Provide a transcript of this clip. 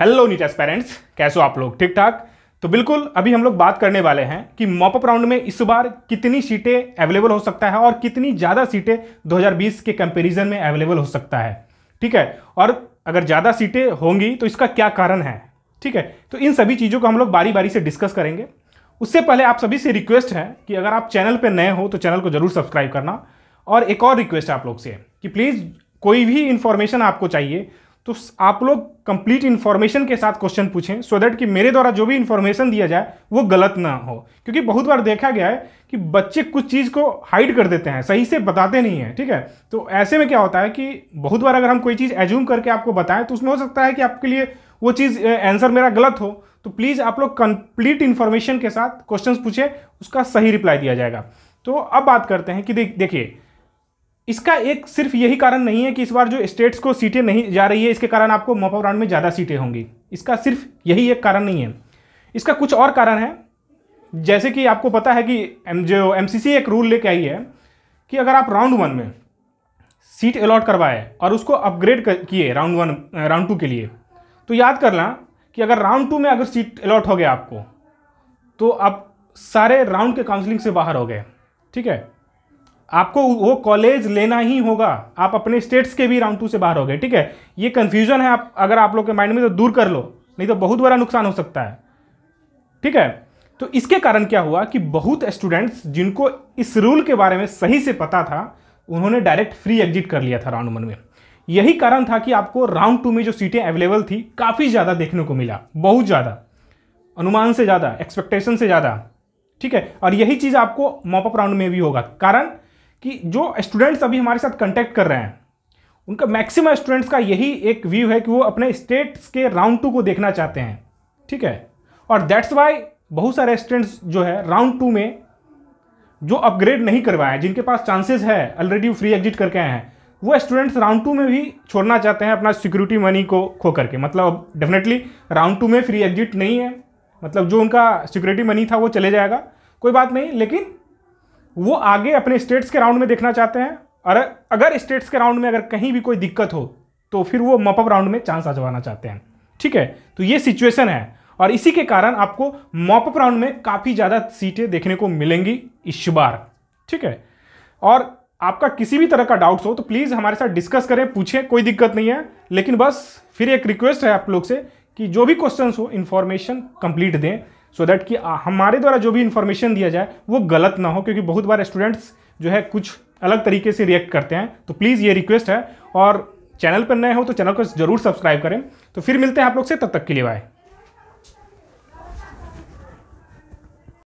hello नीटस parents कैसे हो आप लोग ठीक ठाक तो बिल्कुल अभी हम लोग बात करने वाले हैं कि मॉपअप राउंड में इस बार कितनी सीटें अवेलेबल हो सकता है और कितनी ज़्यादा सीटें 2020 के कंपैरिजन में अवेलेबल हो सकता है ठीक है और अगर ज़्यादा सीटें होंगी तो इसका क्या कारण है ठीक है तो इन सभी चीज़ों को हम लोग बारी बारी से डिस्कस करेंगे उससे पहले आप सभी से रिक्वेस्ट है कि अगर आप चैनल पर नए हो तो चैनल को ज़रूर सब्सक्राइब करना और एक और रिक्वेस्ट है आप लोग से कि प्लीज़ कोई भी इन्फॉर्मेशन आपको चाहिए तो आप लोग कंप्लीट इन्फॉर्मेशन के साथ क्वेश्चन पूछें सो so दैट कि मेरे द्वारा जो भी इन्फॉर्मेशन दिया जाए वो गलत ना हो क्योंकि बहुत बार देखा गया है कि बच्चे कुछ चीज़ को हाइड कर देते हैं सही से बताते नहीं हैं ठीक है तो ऐसे में क्या होता है कि बहुत बार अगर हम कोई चीज़ एज्यूम करके आपको बताएं तो उसमें हो सकता है कि आपके लिए वो चीज़ आंसर मेरा गलत हो तो प्लीज़ आप लोग कंप्लीट इन्फॉर्मेशन के साथ क्वेश्चन पूछें उसका सही रिप्लाई दिया जाएगा तो अब बात करते हैं कि देखिए इसका एक सिर्फ यही कारण नहीं है कि इस बार जो स्टेट्स को सीटें नहीं जा रही है इसके कारण आपको मोपा राउंड में ज़्यादा सीटें होंगी इसका सिर्फ यही एक कारण नहीं है इसका कुछ और कारण है जैसे कि आपको पता है कि एम जो एम एक रूल लेके आई है कि अगर आप राउंड वन में सीट अलॉट करवाए और उसको अपग्रेड किए राउंड वन राउंड टू के लिए तो याद करना कि अगर राउंड टू में अगर सीट अलॉट हो गया आपको तो आप सारे राउंड के काउंसलिंग से बाहर हो गए ठीक है आपको वो कॉलेज लेना ही होगा आप अपने स्टेट्स के भी राउंड टू से बाहर हो गए ठीक है ये कन्फ्यूजन है आप अगर आप लोग के माइंड में तो दूर कर लो नहीं तो बहुत बड़ा नुकसान हो सकता है ठीक है तो इसके कारण क्या हुआ कि बहुत स्टूडेंट्स जिनको इस रूल के बारे में सही से पता था उन्होंने डायरेक्ट फ्री एग्जिट कर लिया था राउंड वन में यही कारण था कि आपको राउंड टू में जो सीटें अवेलेबल थी काफ़ी ज़्यादा देखने को मिला बहुत ज़्यादा अनुमान से ज़्यादा एक्सपेक्टेशन से ज़्यादा ठीक है और यही चीज़ आपको मॉपअप राउंड में भी होगा कारण कि जो स्टूडेंट्स अभी हमारे साथ कॉन्टैक्ट कर रहे हैं उनका मैक्सिमम स्टूडेंट्स का यही एक व्यू है कि वो अपने स्टेट्स के राउंड टू को देखना चाहते हैं ठीक है और दैट्स वाई बहुत सारे स्टूडेंट्स जो है राउंड टू में जो अपग्रेड नहीं करवाए जिनके पास चांसेस है ऑलरेडी फ्री एग्जिट करके आए हैं वो स्टूडेंट्स राउंड टू में भी छोड़ना चाहते हैं अपना सिक्योरिटी मनी को खो करके मतलब डेफिनेटली राउंड टू में फ्री एग्जिट नहीं है मतलब जो उनका सिक्योरिटी मनी था वो चले जाएगा कोई बात नहीं लेकिन वो आगे अपने स्टेट्स के राउंड में देखना चाहते हैं और अगर स्टेट्स के राउंड में अगर कहीं भी कोई दिक्कत हो तो फिर वो मपअप राउंड में चांस आजमाना चाहते हैं ठीक है तो ये सिचुएशन है और इसी के कारण आपको मॉपअप राउंड में काफ़ी ज़्यादा सीटें देखने को मिलेंगी इस बार ठीक है और आपका किसी भी तरह का डाउट्स हो तो प्लीज़ हमारे साथ डिस्कस करें पूछें कोई दिक्कत नहीं है लेकिन बस फिर एक रिक्वेस्ट है आप लोग से कि जो भी क्वेश्चंस हो इन्फॉर्मेशन कंप्लीट दें सो so दैट कि हमारे द्वारा जो भी इन्फॉर्मेशन दिया जाए वो गलत ना हो क्योंकि बहुत बार स्टूडेंट्स जो है कुछ अलग तरीके से रिएक्ट करते हैं तो प्लीज़ ये रिक्वेस्ट है और चैनल पर नए हो तो चैनल को जरूर सब्सक्राइब करें तो फिर मिलते हैं आप लोग से तब तक के लिए बाय